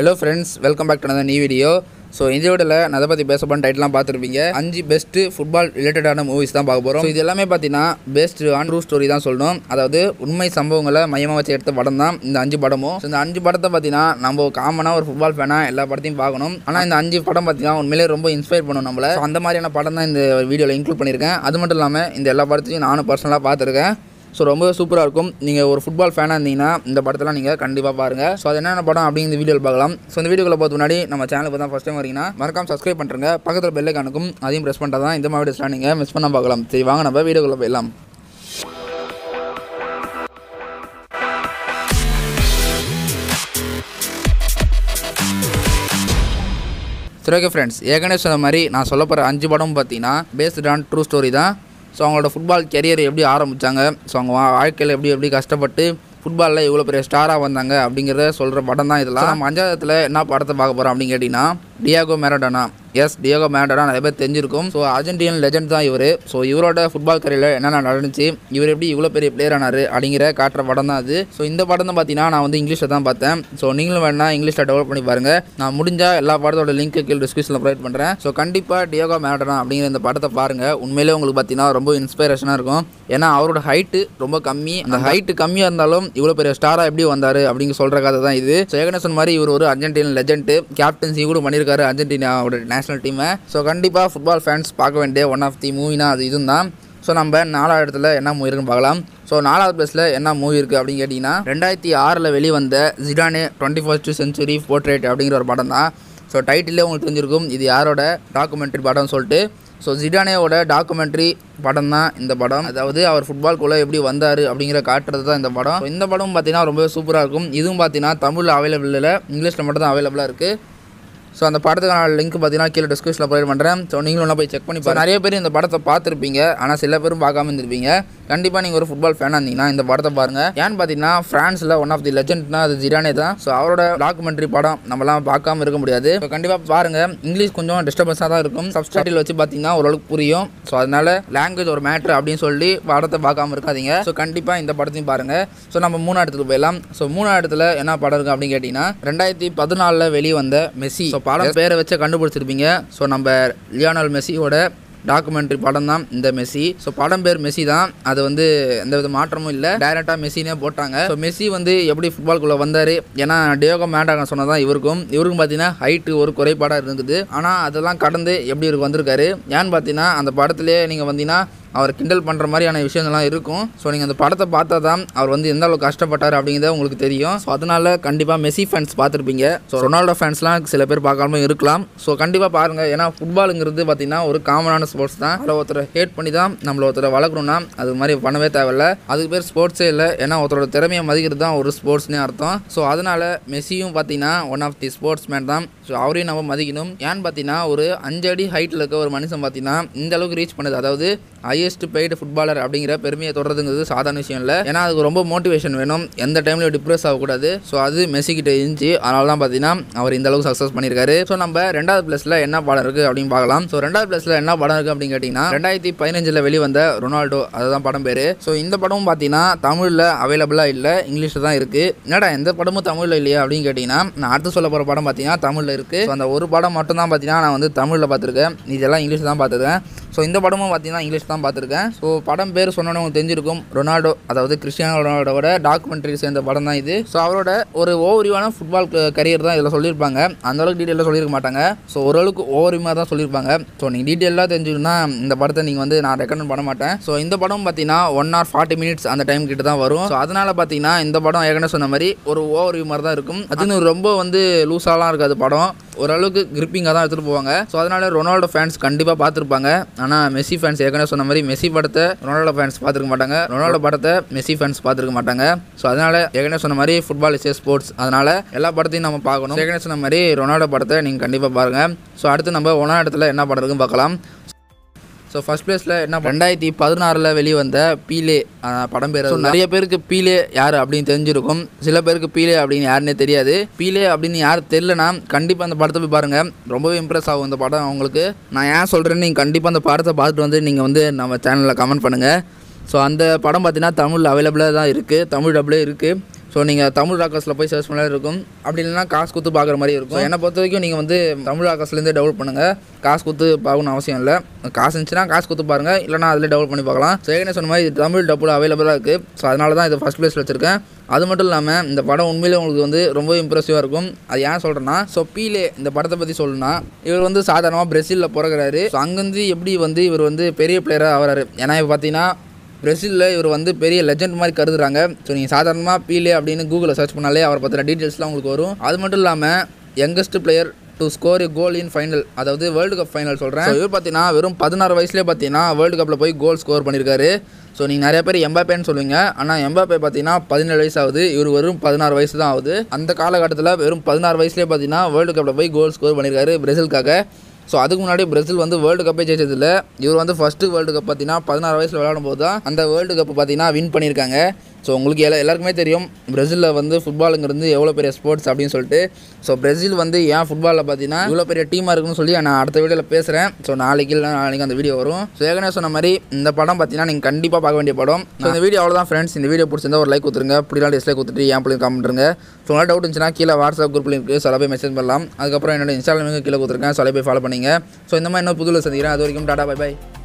hello friends welcome back to அந்த நீ video so இந்த வீடியோவில் நான் அதை பற்றி பேச போன டைட்டிலாம் பார்த்துருப்பீங்க அஞ்சு பெஸ்ட்டு ஃபுட்பால் ரிலேட்டடான மூவிஸ் தான் பார்க்க போகிறோம் இது எல்லாமே பார்த்தீங்கன்னா பெஸ்ட் ஆன் ட்ரூ ஸ்டோரி தான் சொல்லணும் அதாவது உண்மை சம்பவங்களை மையமாக வச்சு எடுத்த படம் தான் இந்த அஞ்சு படமும் இந்த அஞ்சு படத்தை பார்த்தீங்கன்னா நம்ம காமனாக ஒரு ஃபுட்பால் ஃபேனாக எல்லா படத்தையும் பார்க்கணும் ஆனால் இந்த அஞ்சு படம் பார்த்தீங்கன்னா உண்மையிலே ரொம்ப இன்ஸ்பயர் பண்ணும் நம்மளை அந்த மாதிரியான படம் தான் இந்த வீடியோவில் இன்க்ளூட் பண்ணியிருக்கேன் அது மட்டும் இல்லாமல் இந்த எல்லா படத்தையும் நானும் பர்சனலாக பார்த்துருக்கேன் ஸோ ரொம்ப சூப்பராக இருக்கும் நீங்கள் ஒரு ஃபுட்பால் ஃபேனாக இருந்தீங்கன்னா இந்த படத்தெல்லாம் நீங்கள் கண்டிப்பாக பாருங்கள் ஸோ அது என்னென்ன படம் அப்படிங்கிற வீடியோவில் பார்க்கலாம் ஸோ இந்த வீடியோவில் பார்த்து முன்னாடி நம்ம சேனலுக்கு தான் ஃபஸ்ட் டைம் வரீங்கன்னா மறக்காம சப்ஸ்கிரைப் பண்ணுறேங்க பக்கத்தில் கணக்கும் அதையும் ப்ரெஸ் பண்ணுறது தான் இந்த மாதிரி வீடியோஸ்லாம் நீங்கள் மிஸ் பண்ணால் பார்க்கலாம் சரி வாங்க நம்ம வீடியோக்குள்ளே போயிடலாம் சரி ஓகே ஃப்ரெண்ட்ஸ் ஏற்கனவே சொன்ன மாதிரி நான் சொல்ல போகிற அஞ்சு படம் பார்த்தீங்கன்னா பேஸ்ட் ஆன் ட்ரூ ஸ்டோரி தான் ஸோ அவங்களோட ஃபுட்பால் கெரியர் எப்படி ஆரம்பித்தாங்க ஸோ அவங்க வாழ்க்கையில் எப்படி எப்படி கஷ்டப்பட்டு ஃபுட்பாலில் இவ்வளோ பெரிய ஸ்டாராக வந்தாங்க அப்படிங்கிறத சொல்கிற படம் தான் இதெல்லாம் நம்ம அஞ்சாவதுல என்ன படத்தை பார்க்க போகிறோம் அப்படின்னு கேட்டிங்கன்னா Diego Maradona yes Diego Maradona நிறைய பேர் தெரிஞ்சிருக்கும் ஸோ அர்ஜென்டினன் லெஜண்ட் தான் இவர் ஸோ இவரோட ஃபுட்பால் கரையில் என்னென்ன நடந்துச்சு இவர் எப்படி இவ்வளோ பெரிய பிளேயர் ஆனார் அப்படிங்கிற காட்டுற படம் தான் அது ஸோ இந்த படம் தான் பார்த்தீங்கன்னா நான் வந்து இங்கிலீஷில் தான் பார்த்தேன் ஸோ நீங்களும் வேணால் இங்கிலீஷில் டெவலப் பண்ணி பாருங்கள் நான் முடிஞ்சால் எல்லா படத்தோட லிங்க்கு கீழ் டிஸ்கிரிப்ஷனில் ப்ரொவைட் பண்ணுறேன் ஸோ கண்டிப்பாக டியாகோ மேரடானா அப்படிங்கிற இந்த படத்தை பாருங்கள் உண்மையிலே உங்களுக்கு பார்த்தீங்கன்னா ரொம்ப இன்ஸ்பிரேஷனாக இருக்கும் ஏன்னா அவரோட ஹைட்டு ரொம்ப கம்மி அந்த ஹைட்டு கம்மியாக இருந்தாலும் இவ்வளோ பெரிய ஸ்டாராக எப்படி வந்தார் அப்படிங்கிற சொல்கிற கதை தான் இது சேகனேசன் மாதிரி இவர் ஒரு அர்ஜென்டினன் லெஜெண்ட் கேப்டன்சி கூட பண்ணியிருக்காரு இருக்காரு அர்ஜென்டினாவோட நேஷனல் டீமை ஸோ கண்டிப்பாக ஃபுட்பால் ஃபேன்ஸ் பார்க்க வேண்டிய ஒன் ஆஃப் தி மூவினா அது இதுவும் தான் ஸோ நம்ம நாலாவது இடத்துல என்ன மூவி இருக்குன்னு பார்க்கலாம் ஸோ நாலாவது ப்ளஸில் என்ன மூவி இருக்குது அப்படின்னு கேட்டிங்கன்னா ரெண்டாயிரத்தி ஆறில் வெளிவந்த Zidane twenty first century portrait அப்படிங்கிற ஒரு படம் தான் ஸோ டைட்டிலே உங்களுக்கு தெரிஞ்சிருக்கும் இது யாரோட டாக்குமெண்ட்ரி படம்னு சொல்லிட்டு ஸோ ஜிடானேவோட டாக்குமெண்ட்ரி படம் தான் இந்த படம் அதாவது அவர் ஃபுட்பால்குள்ளே எப்படி வந்தார் அப்படிங்கிற காட்டுறது தான் இந்த படம் இந்த படம் பார்த்தீங்கன்னா ரொம்பவே சூப்பராக இருக்கும் இதுவும் பார்த்தீங்கன்னா தமிழ் அவைலபிள் இல்லை இங்கிலீஷில் மட்டும் தான் அவைலபிளாக இருக்குது ஸோ அந்த படத்துக்கான லிங்க் பார்த்தீங்கன்னா கீழே டிஸ்கிரிப்ஷனில் ப்ரொவைட் பண்ணுறேன் ஸோ நீங்களும் ஒன்றா போய் செக் பண்ணி நிறைய பேர் இந்த படத்தை பார்த்துருப்பீங்க ஆனால் சில பேரும் பார்க்காம இருந்திருப்பீங்க கண்டிப்பாக நீங்கள் ஒரு ஃபுட்பால் ஃபேனாக இருந்தீங்கன்னா இந்த படத்தை பாருங்கள் ஏன்னு பார்த்தீங்கன்னா ஃப்ரான்ஸில் ஒன் ஆஃப் தி லெஜெண்ட்னா அது ஜிரானே தான் ஸோ அவரோட டாக்குமெண்ட்ரி படம் நம்மளாம் பார்க்காம இருக்க முடியாது ஸோ கண்டிப்பாக பாருங்கள் இங்கிலீஷ் கொஞ்சம் டிஸ்டர்பன்ஸாக தான் இருக்கும் சப்ஸ்டாட்டில் வச்சு பார்த்தீங்கன்னா ஓரளவுக்கு புரியும் ஸோ அதனால் லாங்குவேஜ் ஒரு மேட்ரு அப்படின்னு சொல்லி படத்தை பார்க்காம இருக்காதிங்க ஸோ கண்டிப்பாக இந்த படத்தையும் பாருங்கள் ஸோ நம்ம மூணு இடத்துக்கு போயிடலாம் ஸோ மூணு இடத்துல என்ன படம் இருக்குது அப்படின்னு கேட்டிங்கன்னா ரெண்டாயிரத்தி பதினாலில் வெளியே வந்த மெஸ்ஸி ஸோ படம் பேரை வச்சு கண்டுபிடிச்சிருப்பீங்க ஸோ நம்ம லியோனால் மெஸ்ஸியோட டாக்குமெண்ட்ரி படம் தான் இந்த மெஸ்ஸி ஸோ படம் பேர் மெஸ்ஸி தான் அது வந்து எந்த வித மாற்றமும் இல்லை டைரெக்டாக மெஸ்ஸினே போட்டாங்க ஸோ மெஸ்ஸி வந்து எப்படி ஃபுட்பால்குள்ளே வந்தார் ஏன்னா டேகோ மேண்டாக சொன்னதான் இவருக்கும் இவருக்கும் பார்த்தீங்கன்னா ஹைட்டு ஒரு குறைபாடாக இருந்தது ஆனால் அதெல்லாம் கடந்து எப்படி இவருக்கு வந்திருக்காரு ஏன்னு பார்த்தீங்கன்னா அந்த படத்துலேயே நீங்கள் வந்தீங்கன்னா அவர் கிண்டல் பண்ணுற மாதிரியான விஷயங்கள்லாம் இருக்கும் ஸோ நீங்கள் அந்த படத்தை பார்த்தா தான் அவர் வந்து எந்த அளவுக்கு கஷ்டப்பட்டார் அப்படிங்கிறத உங்களுக்கு தெரியும் ஸோ அதனால் கண்டிப்பாக மெஸ்ஸி ஃபேன்ஸ் பார்த்துருப்பீங்க ஸோ ரொனால்டோ ஃபேன்ஸ்லாம் சில பேர் பார்க்காம இருக்கலாம் ஸோ கண்டிப்பாக பாருங்கள் ஏன்னா ஃபுட்பாலுங்கிறது பார்த்திங்கன்னா ஒரு காமனான ஸ்போர்ட்ஸ் தான் அதில் ஒருத்தரை ஹேட் பண்ணி தான் நம்மளை ஒருத்தரை வளர்க்கணும்னா அது மாதிரி பண்ணவே தேவையில்ல அதுக்கு பேர் ஸ்போர்ட்ஸே இல்லை ஏன்னா ஒருத்தரோட திறமையை மதிக்கிறது தான் ஒரு ஸ்போர்ட்ஸ்னே அர்த்தம் ஸோ அதனால் மெஸ்ஸியும் பார்த்திங்கன்னா one of the sportsman தான் ஸோ அவரையும் நம்ம மதிக்கணும் ஏன்னு பார்த்தீங்கன்னா ஒரு அஞ்சு அடி ஹைட்டில் இருக்க ஒரு மனுஷன் பார்த்தீங்கன்னா இந்த அளவுக்கு ரீச் பண்ணுது அதாவது ஐ ஹையஸ்ட் பெய்டு ஃபுட்பாலர் அப்படிங்கிற பெருமையை தொடர்றதுங்கிறது சாதாரண விஷயம் இல்லை ஏன்னா அதுக்கு ரொம்ப மோட்டிவேஷன் வேணும் எந்த டைம்லையும் டிப்ரெஸ் ஆகக்கூடாது ஸோ அது மெஸ்ஸிக்கிட்ட இருந்துச்சு அதனால தான் பார்த்தீங்கன்னா அவர் இந்த அளவுக்கு சக்ஸஸ் பண்ணியிருக்காரு ஸோ நம்ம ரெண்டாவது பிளஸில் என்ன பாடம் இருக்குது அப்படின்னு பார்க்கலாம் ஸோ ரெண்டாவது பிளஸில் என்ன படம் இருக்குது அப்படின்னு கேட்டிங்கன்னா ரெண்டாயிரத்தி பதினஞ்சில் வெளிவந்த ரொனால்டோ அதுதான் படம் பேர் ஸோ இந்த படமும் பார்த்தீங்கன்னா தமிழில் அவைலபிளாக இல்லை இங்கிலீஷில் தான் இருக்குது என்னடா எந்த படமும் தமிழில் இல்லையா அப்படின்னு கேட்டிங்கன்னா நான் அடுத்து சொல்ல போகிற படம் பார்த்தீங்கன்னா தமிழில் இருக்குது அந்த ஒரு படம் மட்டும் தான் பார்த்தீங்கன்னா நான் வந்து தமிழில் பார்த்துருக்கேன் இதெல்லாம் இங்கிலீஷ் தான் பார்த்துருக்கேன் ஸோ இந்த படமும் பார்த்திங்கன்னா இங்கிலீஷ் தான் பார்த்துருக்கேன் ஸோ படம் பேர் சொன்னோன்னு உங்களுக்கு தெரிஞ்சிருக்கும் ரொனால்டோ அதாவது கிறிஸ்டியானோ ரொனால்டோட டாக்குமெண்ட்ரி சேர்ந்த படம் தான் இது ஸோ அவரோட ஒரு ஓவரிவான ஃபுட்பால் கரியர் தான் இதில் சொல்லியிருப்பாங்க அந்தளவுக்கு டீட்டெயிலாக சொல்லியிருக்க மாட்டாங்க ஸோ ஓரளவுக்கு ஓவரிமாக தான் சொல்லியிருப்பாங்க ஸோ நீங்கள் டீட்டெயிலாக தெரிஞ்சுக்கணும்னா இந்த படத்தை நீங்கள் வந்து நான் ரெக்கமெண்ட் பண்ண மாட்டேன் ஸோ இந்த படம் பார்த்தீங்கன்னா ஒன் ஆர் ஃபார்ட்டி மினிட்ஸ் அந்த டைம் கிட்ட தான் வரும் ஸோ அதனால் பார்த்தீங்கன்னா இந்த படம் ஏற்கனவே சொன்ன மாதிரி ஒரு ஓவர் மாதிரி தான் இருக்கும் அது ரொம்ப வந்து லூஸாலாம் இருக்காது படம் ஓரளவுக்கு கிரிப்பிங்காக தான் எடுத்துகிட்டு போவாங்க ஸோ அதனால் ரொனால்டோ ஃபேன்ஸ் கண்டிப்பாக பார்த்துருப்பாங்க ஆனால் மெஸ்ஸி ஃபேன்ஸ் ஏற்கனவே சொன்ன மாதிரி மெஸ்ஸி படத்தை ரொனால்டோ ஃபேன்ஸ் பார்த்துருக்க மாட்டாங்க ரொனால்டோ படத்தை மெஸ்ஸி ஃபேன்ஸ் பார்த்துருக்க மாட்டாங்க ஸோ அதனால் ஏற்கனவே சொன்ன மாதிரி ஃபுட்பால் இஸ் ஸ்போர்ட்ஸ் அதனால் எல்லா படத்தையும் நம்ம பார்க்கணும் ஏற்கனவே சொன்ன மாதிரி ரொனால்டோ படத்தை நீங்கள் கண்டிப்பாக பாருங்கள் ஸோ அடுத்து நம்ம ஒன்றா இடத்துல என்ன படம் இருக்குன்னு பார்க்கலாம் ஸோ ஃபஸ்ட் ப்ளேஸில் என்ன ரெண்டாயிரத்தி பதினாறில் வந்த பீலே படம் பேர் நிறைய பேருக்கு பீலே யார் அப்படின்னு தெரிஞ்சிருக்கும் சில பேருக்கு பீலே அப்படின்னு யாருன்னே தெரியாது பீலே அப்படின்னு யார் தெரிலனா கண்டிப்பாக அந்த படத்தை போய் பாருங்கள் ரொம்பவே இம்ப்ரெஸ் ஆகும் இந்த படம் அவங்களுக்கு நான் ஏன் சொல்கிறேன்னு நீங்கள் கண்டிப்பாக அந்த படத்தை பார்த்துட்டு வந்து நீங்கள் வந்து நம்ம சேனலில் கமெண்ட் பண்ணுங்கள் ஸோ அந்த படம் பார்த்தீங்கன்னா தமிழ் அவைலபிளாக தான் இருக்குது தமிழ் டபுளே இருக்குது ஸோ நீங்கள் தமிழ் ராக்கர்ஸில் போய் சர்ச் பண்ணாலும் இருக்கும் அப்படி இல்லைனா காசு கொடுத்து பார்க்குற மாதிரி இருக்கும் என்னை பொறுத்த வரைக்கும் நீங்கள் வந்து தமிழ் ராக்கர்ஸ்லேருந்தே டவுன்லோட் பண்ணுங்கள் காசு கொடுத்து பார்க்கணும் அவசியம் இல்லை காசு இருந்துச்சுன்னா காசு கொடுத்து பாருங்கள் இல்லைனா அதில் டவுன்லோட் பண்ணி பார்க்கலாம் சேகனே சொன்ன மாதிரி தமிழ் டப்புள் அவைலபிளாக இருக்குது ஸோ அதனால தான் இது ஃபஸ்ட் ப்ளேஸ் வச்சுருக்கேன் அது மட்டும் இல்லாமல் இந்த படம் உண்மையிலே உங்களுக்கு வந்து ரொம்ப இம்ப்ரெசிவாக இருக்கும் அது ஏன் சொல்கிறேன்னா ஸோ பீலே இந்த படத்தை பற்றி சொல்லணும்னா இவர் வந்து சாதாரணமாக பிரசிலில் பிறகுறாரு ஸோ அங்கேருந்து எப்படி வந்து இவர் வந்து பெரிய பிளேயராக ஆகிறாரு ஏன்னா இப்போ பார்த்தீங்கன்னா பிரசிலில் இவர் வந்து பெரிய லெஜண்ட் மாதிரி கருதுறாங்க ஸோ நீங்கள் சாதாரணமாக பீலே அப்படின்னு கூகுளில் சர்ச் பண்ணாலே அவரை பற்றின டீட்டெயில்ஸ்லாம் உங்களுக்கு வரும் அது மட்டும் இல்லாமல் youngest player to score goal in final அதாவது வேர்ல்டு கப் ஃபைனல் சொல்கிறேன் இவர் பார்த்தீங்கன்னா வெறும் பதினாறு வயசுலேயே பார்த்தீங்கன்னா வேர்ல்டு கப்பில் போய் கோல் ஸ்கோர் பண்ணியிருக்காரு ஸோ நீங்கள் நிறைய பேர் எம்பாப்பேன்னு சொல்லுவீங்க ஆனால் எம்பாப்பே பார்த்தீங்கன்னா பதினேழு வயசு ஆகுது இவர் வெறும் பதினாறு வயசு தான் ஆகுது அந்த காலகட்டத்தில் வெறும் பதினாறு வயசுலேயே பார்த்தீங்கன்னா வேர்ல்டு கப்பில் போய் கோல் ஸ்கோர் பண்ணியிருக்காரு பிரேசிலுக்காக ஸோ அதுக்கு முன்னாடி பிரேசில் வந்து வேர்ல்டு கப்பே இல்லை இவர் வந்து ஃபஸ்ட்டு வேர்ல்டு கப் பார்த்தீங்கன்னா பதினாறு வயசில் விளையாடும் போது தான் அந்த வேர்ல்டு கப் பார்த்தீங்கன்னா வின் பண்ணியிருக்காங்க ஸோ உங்களுக்கு எல்லா எல்லாருக்குமே தெரியும் பிரேசிலில் வந்து ஃபுட்பாலுங்கிறது எவ்வளோ பெரிய ஸ்போர்ட்ஸ் அப்படின்னு சொல்லிட்டு ஸோ பிரேசில் வந்து ஏன் ஃபுட்பாலில் பார்த்தீங்கன்னா இவ்வளோ பெரிய டீமாக இருக்குன்னு சொல்லி நான் அடுத்த வீடியோவில் பேசுகிறேன் ஸோ நாளைக்கு இல்லை நாளைக்கு அந்த வீடியோ வரும் ஸோ ஏற்கனவே சொன்ன மாதிரி இந்த படம் பார்த்தீங்கன்னா நீங்கள் கண்டிப்பாக பார்க்க வேண்டிய படம் ஸோ இந்த வீடியோ அவ்வளோதான் ஃப்ரெண்ட்ஸ் இந்த வீடியோ பிடிச்சிருந்தா ஒரு லைக் கொடுத்துருங்க பிடிக்கலாம் டிஸ்லைக் கொடுத்துட்டு ஏன் பிள்ளைங்க காமெண்ட் பண்ணுங்க ஸோ நல்லா டவுட் இருந்துச்சுன்னா கீழே வாட்ஸ்அப் குரூப் லிங்க் சில போய் மெசேஜ் பண்ணலாம் அதுக்கப்புறம் என்னோட இன்ஸ்டாகிராமுக்கு கீழே கொடுத்துருக்கேன் சில போய் ஃபாலோ பண்ணிங்க ஸோ இந்த மாதிரி இன்னும் புதுவில் சந்திக்கிறேன் அது வரைக்கும் டாடா பை பை